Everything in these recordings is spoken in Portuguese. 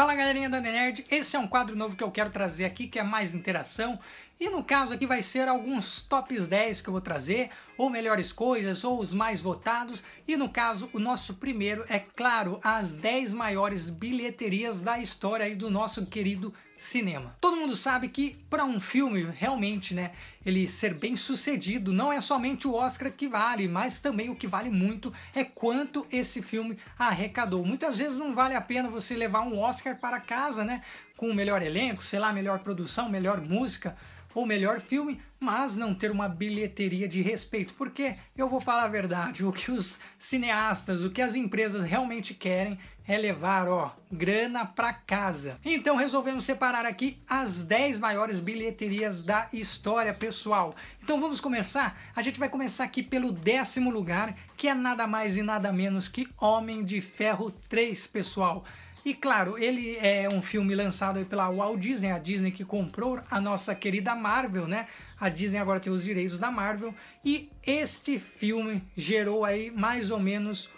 Fala galerinha da Nerd, esse é um quadro novo que eu quero trazer aqui, que é mais interação, e no caso aqui vai ser alguns tops 10 que eu vou trazer, ou melhores coisas, ou os mais votados. E no caso, o nosso primeiro é, claro, as 10 maiores bilheterias da história aí do nosso querido cinema. Todo mundo sabe que para um filme realmente, né, ele ser bem sucedido, não é somente o Oscar que vale, mas também o que vale muito é quanto esse filme arrecadou. Muitas vezes não vale a pena você levar um Oscar para casa, né? com o melhor elenco, sei lá, melhor produção, melhor música ou melhor filme, mas não ter uma bilheteria de respeito, porque eu vou falar a verdade, o que os cineastas, o que as empresas realmente querem é levar, ó, grana pra casa. Então resolvemos separar aqui as 10 maiores bilheterias da história, pessoal. Então vamos começar? A gente vai começar aqui pelo décimo lugar, que é nada mais e nada menos que Homem de Ferro 3, pessoal. E claro, ele é um filme lançado pela Walt Disney, a Disney que comprou a nossa querida Marvel, né? A Disney agora tem os direitos da Marvel e este filme gerou aí mais ou menos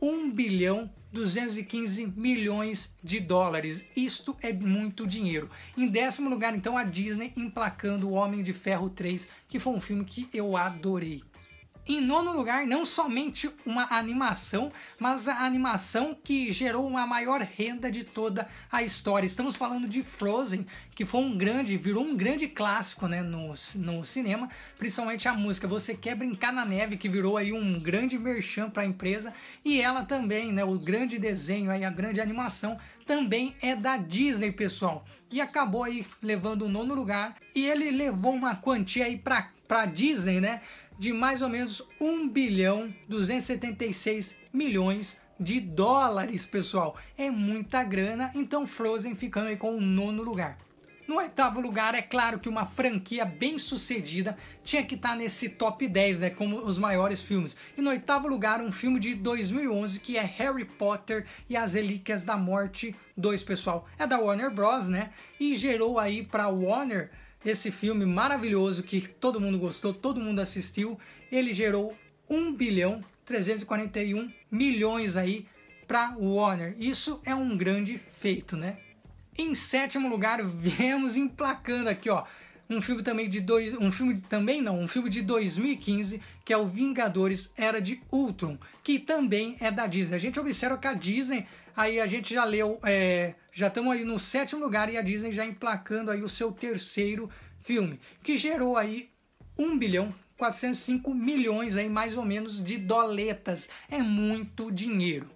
1 bilhão 215 milhões de dólares. Isto é muito dinheiro. Em décimo lugar, então, a Disney emplacando O Homem de Ferro 3, que foi um filme que eu adorei. Em nono lugar, não somente uma animação, mas a animação que gerou a maior renda de toda a história. Estamos falando de Frozen, que foi um grande, virou um grande clássico né, no, no cinema, principalmente a música Você Quer Brincar na Neve, que virou aí um grande merchan para a empresa, e ela também, né, o grande desenho, aí, a grande animação, também é da Disney, pessoal. E acabou aí levando o nono lugar, e ele levou uma quantia aí para para Disney, né? de mais ou menos 1 bilhão 276 milhões de dólares, pessoal. É muita grana, então Frozen ficando aí com o nono lugar. No oitavo lugar, é claro que uma franquia bem sucedida tinha que estar tá nesse top 10, né, como os maiores filmes. E no oitavo lugar, um filme de 2011 que é Harry Potter e as Relíquias da Morte 2, pessoal. É da Warner Bros, né, e gerou aí para Warner esse filme maravilhoso que todo mundo gostou, todo mundo assistiu, ele gerou 1 bilhão 341 milhões aí para Warner. Isso é um grande feito, né? Em sétimo lugar, viemos emplacando aqui, ó, um filme também de dois, um filme também não, um filme de 2015 que é o Vingadores Era de Ultron, que também é da Disney. A gente observa que a Disney Aí a gente já leu, é, já estamos aí no sétimo lugar e a Disney já emplacando aí o seu terceiro filme, que gerou aí 1 bilhão 405 milhões aí mais ou menos de doletas. É muito dinheiro.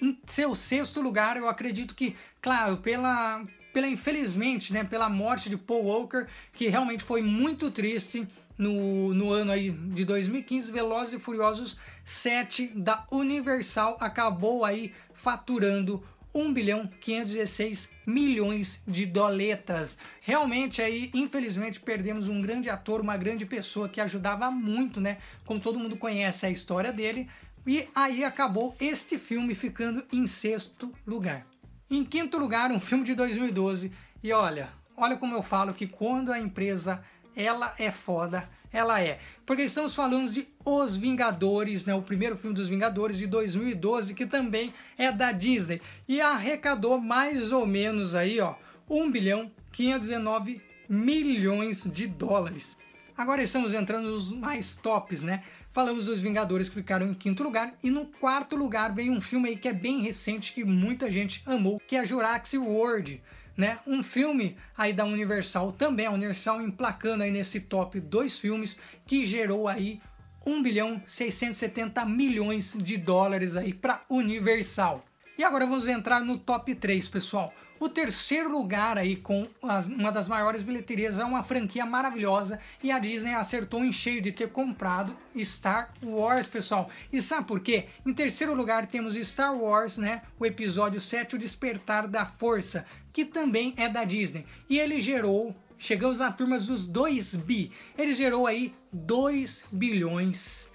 Em seu sexto lugar, eu acredito que, claro, pela pela infelizmente, né, pela morte de Paul Walker, que realmente foi muito triste no, no ano aí de 2015, Velozes e Furiosos 7 da Universal acabou aí faturando 1 bilhão 516 milhões de doletas. Realmente aí, infelizmente, perdemos um grande ator, uma grande pessoa que ajudava muito, né? Como todo mundo conhece a história dele. E aí acabou este filme ficando em sexto lugar. Em quinto lugar, um filme de 2012. E olha, olha como eu falo que quando a empresa ela é foda, ela é. Porque estamos falando de Os Vingadores, né? O primeiro filme dos Vingadores de 2012, que também é da Disney. E arrecadou mais ou menos aí, ó, 1 bilhão 519 milhões de dólares. Agora estamos entrando nos mais tops, né? Falamos dos Vingadores que ficaram em quinto lugar e no quarto lugar vem um filme aí que é bem recente que muita gente amou, que é Jurassic World né? Um filme aí da Universal também, a Universal emplacando aí nesse top dois filmes que gerou aí 1 bilhão 670 milhões de dólares aí para Universal. E agora vamos entrar no top 3, pessoal. O terceiro lugar aí com uma das maiores bilheterias é uma franquia maravilhosa e a Disney acertou em cheio de ter comprado Star Wars, pessoal. E sabe por quê? Em terceiro lugar temos Star Wars, né? O episódio 7, o Despertar da Força, que também é da Disney. E ele gerou Chegamos na turma dos 2 bi. Ele gerou aí 2 bilhões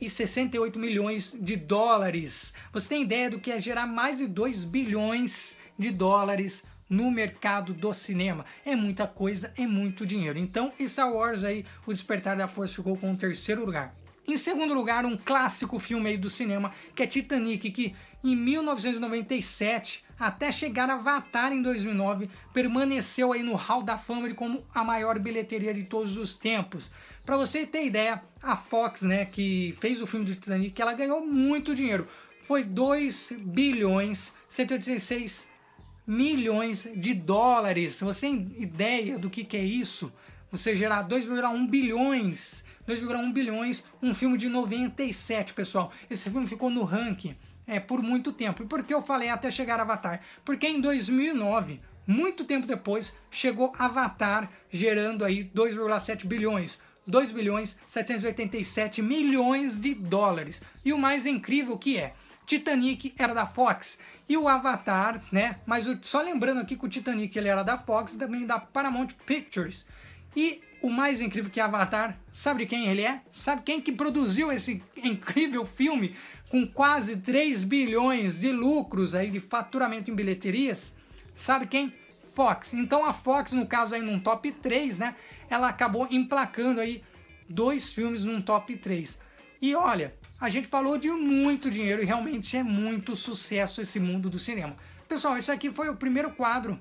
e 68 milhões de dólares. Você tem ideia do que é gerar mais de 2 bilhões de dólares no mercado do cinema. É muita coisa, é muito dinheiro. Então, Star Wars aí, o Despertar da Força ficou com o terceiro lugar. Em segundo lugar, um clássico filme aí do cinema, que é Titanic, que em 1997 até chegar a Avatar em 2009, permaneceu aí no Hall da Fama como a maior bilheteria de todos os tempos. Para você ter ideia, a Fox, né, que fez o filme do Titanic, ela ganhou muito dinheiro. Foi 2 bilhões 186 milhões de dólares. você tem ideia do que, que é isso, você gerar 2,1 bilhões 2,1 bilhões, um filme de 97, pessoal. Esse filme ficou no ranking é, por muito tempo. E por que eu falei até chegar Avatar? Porque em 2009, muito tempo depois, chegou Avatar gerando aí 2,7 bilhões. 2 bilhões 787 milhões de dólares. E o mais incrível que é, Titanic era da Fox e o Avatar, né? Mas só lembrando aqui que o Titanic ele era da Fox e também da Paramount Pictures. E o mais incrível que é Avatar, sabe de quem ele é? Sabe quem que produziu esse incrível filme com quase 3 bilhões de lucros aí de faturamento em bilheterias? Sabe quem? Fox. Então a Fox, no caso aí num top 3, né? Ela acabou emplacando aí dois filmes num top 3. E olha, a gente falou de muito dinheiro e realmente é muito sucesso esse mundo do cinema. Pessoal, esse aqui foi o primeiro quadro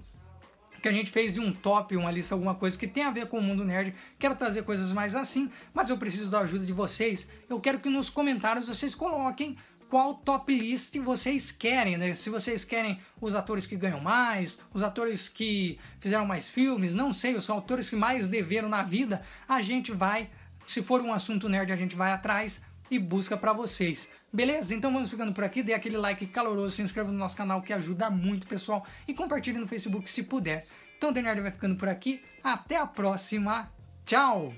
que a gente fez de um top, uma lista, alguma coisa que tem a ver com o mundo nerd. Quero trazer coisas mais assim, mas eu preciso da ajuda de vocês. Eu quero que nos comentários vocês coloquem qual top list vocês querem, né? Se vocês querem os atores que ganham mais, os atores que fizeram mais filmes, não sei, os atores que mais deveram na vida, a gente vai, se for um assunto nerd, a gente vai atrás e busca para vocês. Beleza? Então vamos ficando por aqui, dê aquele like caloroso, se inscreva no nosso canal que ajuda muito, pessoal, e compartilhe no Facebook se puder. Então o Denardo vai ficando por aqui, até a próxima, tchau!